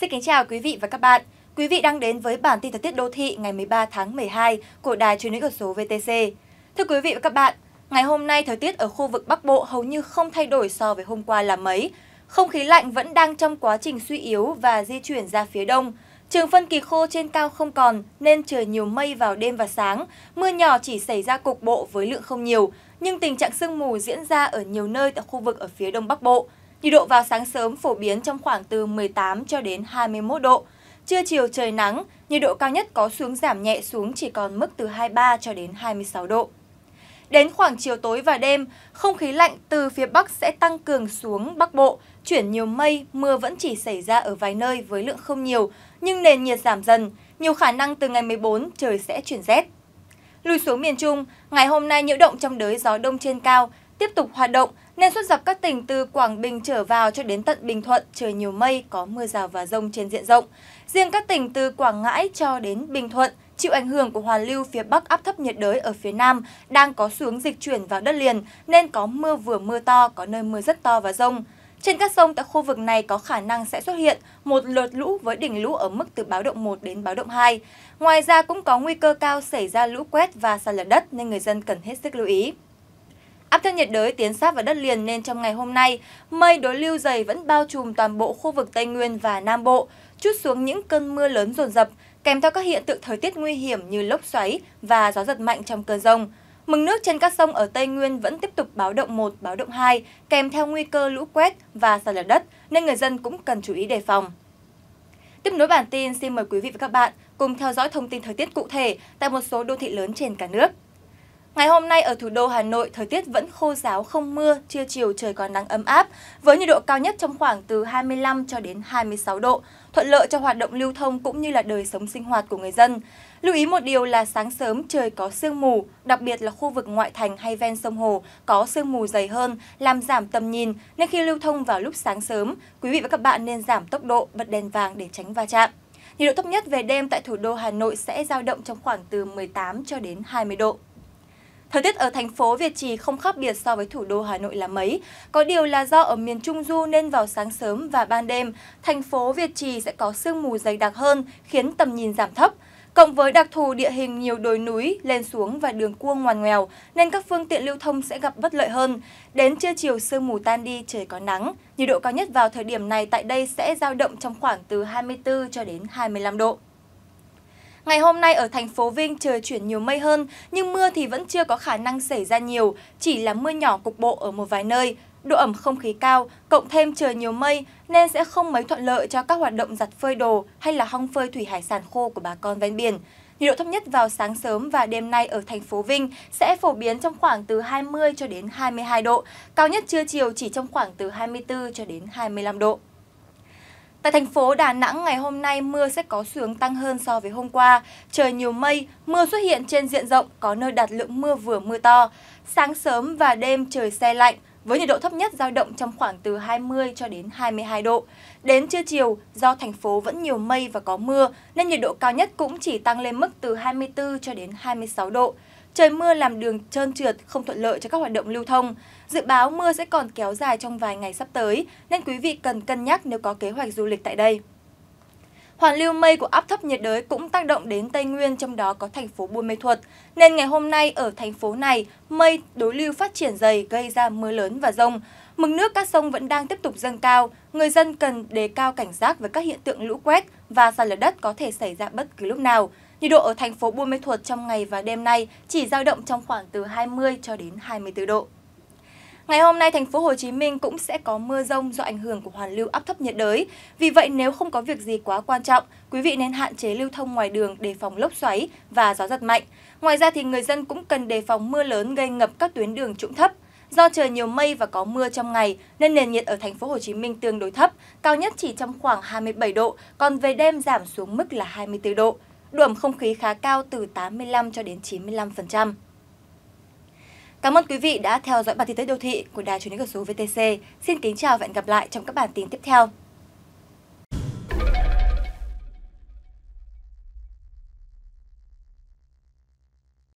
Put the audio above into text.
Xin kính chào quý vị và các bạn. Quý vị đang đến với bản tin thời tiết đô thị ngày 13 tháng 12 của Đài truyền hình ở số VTC. Thưa quý vị và các bạn, ngày hôm nay thời tiết ở khu vực Bắc Bộ hầu như không thay đổi so với hôm qua là mấy. Không khí lạnh vẫn đang trong quá trình suy yếu và di chuyển ra phía đông. Trường phân kỳ khô trên cao không còn nên trời nhiều mây vào đêm và sáng, mưa nhỏ chỉ xảy ra cục bộ với lượng không nhiều, nhưng tình trạng sương mù diễn ra ở nhiều nơi tại khu vực ở phía đông bắc bộ. Nhiệt độ vào sáng sớm phổ biến trong khoảng từ 18 cho đến 21 độ. Trưa chiều trời nắng, nhiệt độ cao nhất có xuống giảm nhẹ xuống chỉ còn mức từ 23 cho đến 26 độ. Đến khoảng chiều tối và đêm, không khí lạnh từ phía Bắc sẽ tăng cường xuống Bắc Bộ, chuyển nhiều mây, mưa vẫn chỉ xảy ra ở vài nơi với lượng không nhiều, nhưng nền nhiệt giảm dần, nhiều khả năng từ ngày 14 trời sẽ chuyển rét. Lùi xuống miền Trung, ngày hôm nay nhiễu động trong đới gió đông trên cao tiếp tục hoạt động nên suốt dọc các tỉnh từ Quảng Bình trở vào cho đến tận Bình Thuận trời nhiều mây, có mưa rào và rông trên diện rộng. Riêng các tỉnh từ Quảng Ngãi cho đến Bình Thuận chịu ảnh hưởng của hoàn lưu phía Bắc áp thấp nhiệt đới ở phía Nam đang có xuống dịch chuyển vào đất liền nên có mưa vừa mưa to, có nơi mưa rất to và rông. Trên các sông tại khu vực này có khả năng sẽ xuất hiện một lượt lũ với đỉnh lũ ở mức từ báo động 1 đến báo động 2. Ngoài ra cũng có nguy cơ cao xảy ra lũ quét và sạt lở đất nên người dân cần hết sức lưu ý. Áp thấp nhiệt đới tiến sát vào đất liền nên trong ngày hôm nay, mây đối lưu dày vẫn bao trùm toàn bộ khu vực Tây Nguyên và Nam Bộ, chút xuống những cơn mưa lớn rồn rập kèm theo các hiện tượng thời tiết nguy hiểm như lốc xoáy và gió giật mạnh trong cơn rông. Mực nước trên các sông ở Tây Nguyên vẫn tiếp tục báo động 1, báo động 2, kèm theo nguy cơ lũ quét và sạt lở đất, nên người dân cũng cần chú ý đề phòng. Tiếp nối bản tin, xin mời quý vị và các bạn cùng theo dõi thông tin thời tiết cụ thể tại một số đô thị lớn trên cả nước. Ngày hôm nay ở thủ đô Hà Nội, thời tiết vẫn khô ráo không mưa, trưa chiều trời còn nắng ấm áp, với nhiệt độ cao nhất trong khoảng từ 25 cho đến 26 độ, thuận lợi cho hoạt động lưu thông cũng như là đời sống sinh hoạt của người dân. Lưu ý một điều là sáng sớm trời có sương mù, đặc biệt là khu vực ngoại thành hay ven sông Hồ có sương mù dày hơn, làm giảm tầm nhìn, nên khi lưu thông vào lúc sáng sớm, quý vị và các bạn nên giảm tốc độ, bật đèn vàng để tránh va chạm. Nhiệt độ thấp nhất về đêm tại thủ đô Hà Nội sẽ dao động trong khoảng từ 18 cho đến 20 độ. Thời tiết ở thành phố Việt Trì không khác biệt so với thủ đô Hà Nội là mấy. Có điều là do ở miền Trung Du nên vào sáng sớm và ban đêm, thành phố Việt Trì sẽ có sương mù dày đặc hơn, khiến tầm nhìn giảm thấp. Cộng với đặc thù địa hình nhiều đồi núi, lên xuống và đường cua ngoằn ngoèo, nên các phương tiện lưu thông sẽ gặp bất lợi hơn. Đến trưa chiều sương mù tan đi, trời có nắng. Nhiệt độ cao nhất vào thời điểm này tại đây sẽ dao động trong khoảng từ 24 cho đến 25 độ. Ngày hôm nay ở thành phố Vinh trời chuyển nhiều mây hơn, nhưng mưa thì vẫn chưa có khả năng xảy ra nhiều, chỉ là mưa nhỏ cục bộ ở một vài nơi. Độ ẩm không khí cao, cộng thêm trời nhiều mây nên sẽ không mấy thuận lợi cho các hoạt động giặt phơi đồ hay là hong phơi thủy hải sản khô của bà con ven biển. Nhiệt độ thấp nhất vào sáng sớm và đêm nay ở thành phố Vinh sẽ phổ biến trong khoảng từ 20 cho đến 22 độ, cao nhất trưa chiều chỉ trong khoảng từ 24 cho đến 25 độ. Tại thành phố Đà Nẵng ngày hôm nay mưa sẽ có xu hướng tăng hơn so với hôm qua. Trời nhiều mây, mưa xuất hiện trên diện rộng, có nơi đạt lượng mưa vừa mưa to. Sáng sớm và đêm trời xe lạnh, với nhiệt độ thấp nhất giao động trong khoảng từ 20 cho đến 22 độ. Đến trưa chiều, do thành phố vẫn nhiều mây và có mưa, nên nhiệt độ cao nhất cũng chỉ tăng lên mức từ 24 cho đến 26 độ. Trời mưa làm đường trơn trượt, không thuận lợi cho các hoạt động lưu thông. Dự báo mưa sẽ còn kéo dài trong vài ngày sắp tới, nên quý vị cần cân nhắc nếu có kế hoạch du lịch tại đây hoàn lưu mây của áp thấp nhiệt đới cũng tác động đến Tây Nguyên, trong đó có thành phố Buôn Mê Thuột. Nên ngày hôm nay ở thành phố này, mây đối lưu phát triển dày gây ra mưa lớn và rông. Mực nước các sông vẫn đang tiếp tục dâng cao, người dân cần đề cao cảnh giác với các hiện tượng lũ quét và sạt lở đất có thể xảy ra bất cứ lúc nào. Nhiệt độ ở thành phố Buôn Mê Thuột trong ngày và đêm nay chỉ dao động trong khoảng từ 20 cho đến 24 độ. Ngày hôm nay, thành phố Hồ Chí Minh cũng sẽ có mưa rông do ảnh hưởng của hoàn lưu áp thấp nhiệt đới. Vì vậy, nếu không có việc gì quá quan trọng, quý vị nên hạn chế lưu thông ngoài đường để phòng lốc xoáy và gió giật mạnh. Ngoài ra thì người dân cũng cần đề phòng mưa lớn gây ngập các tuyến đường trũng thấp. Do trời nhiều mây và có mưa trong ngày nên nền nhiệt ở thành phố Hồ Chí Minh tương đối thấp, cao nhất chỉ trong khoảng 27 độ, còn về đêm giảm xuống mức là 24 độ. Độ ẩm không khí khá cao từ 85 cho đến 95%. Cảm ơn quý vị đã theo dõi bản tin tới đô thị của Đài truyền hình cơ số VTC. Xin kính chào và hẹn gặp lại trong các bản tin tiếp theo.